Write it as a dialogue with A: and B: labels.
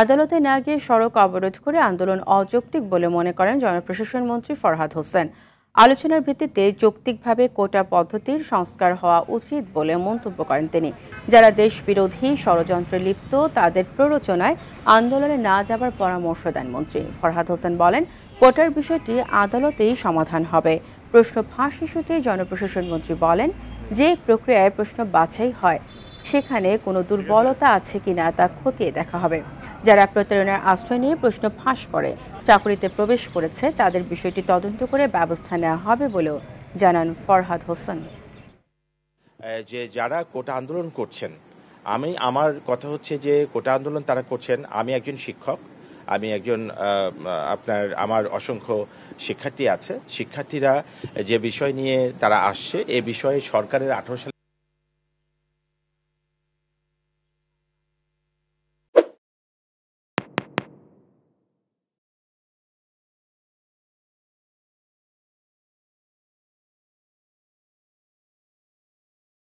A: আদালতে না গিয়ে সড়ক অবরোধ করে আন্দোলন অযৌক্তিক বলে মনে করেন জনপ্রশাসন মন্ত্রী ফরহাদ হোসেন আলোচনার ভিত্তিতে যৌক্তিকভাবে কোটা পদ্ধতির সংস্কার হওয়া উচিত বলে মন্তব্য করেন তিনি যারা দেশ বিরোধী ষড়যন্ত্রে লিপ্ত তাদের প্ররোচনায় আন্দোলনে না যাবার পরামর্শ দেন মন্ত্রী ফরহাদ হোসেন বলেন কোটার বিষয়টি আদালতেই সমাধান হবে প্রশ্ন ফাঁস ইস্যুতে জনপ্রশাসন মন্ত্রী বলেন যে প্রক্রিয়ায় প্রশ্ন বাছাই হয় সেখানে কোনো দুর্বলতা আছে কিনা তা খতিয়ে দেখা হবে যারা প্রতারণার আশ্রয় নিয়ে প্রশ্ন ফাঁস করে চাকরিতে প্রবেশ করেছে তাদের বিষয়টি তদন্ত করে ব্যবস্থা নেওয়া হবে বলেও জানান ফরহাদ হোসেন
B: যে যারা কোটা আন্দোলন করছেন আমি আমার কথা হচ্ছে যে কোটা আন্দোলন তারা করছেন আমি একজন শিক্ষক আমি একজন আপনার আমার অসংখ্য শিক্ষার্থী আছে শিক্ষার্থীরা যে বিষয় নিয়ে তারা আসছে এ বিষয়ে সরকারের আঠারো